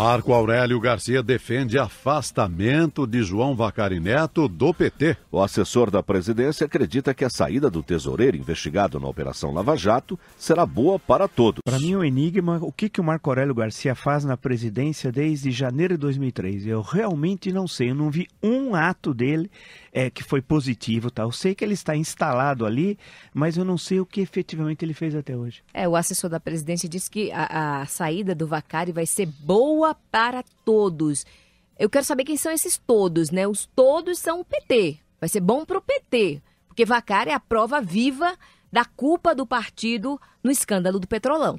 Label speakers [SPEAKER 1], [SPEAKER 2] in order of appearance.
[SPEAKER 1] Marco Aurélio Garcia defende afastamento de João Vacari Neto do PT. O assessor da presidência acredita que a saída do tesoureiro investigado na Operação Lava Jato será boa para todos. Para
[SPEAKER 2] mim, o é um enigma, o que, que o Marco Aurélio Garcia faz na presidência desde janeiro de 2003? Eu realmente não sei, eu não vi um ato dele é, que foi positivo, tá? Eu sei que ele está instalado ali, mas eu não sei o que efetivamente ele fez até hoje.
[SPEAKER 3] É, o assessor da presidência disse que a, a saída do Vacari vai ser boa para todos. Eu quero saber quem são esses todos, né? Os todos são o PT. Vai ser bom para o PT, porque Vacari é a prova viva da culpa
[SPEAKER 4] do partido no escândalo do Petrolão.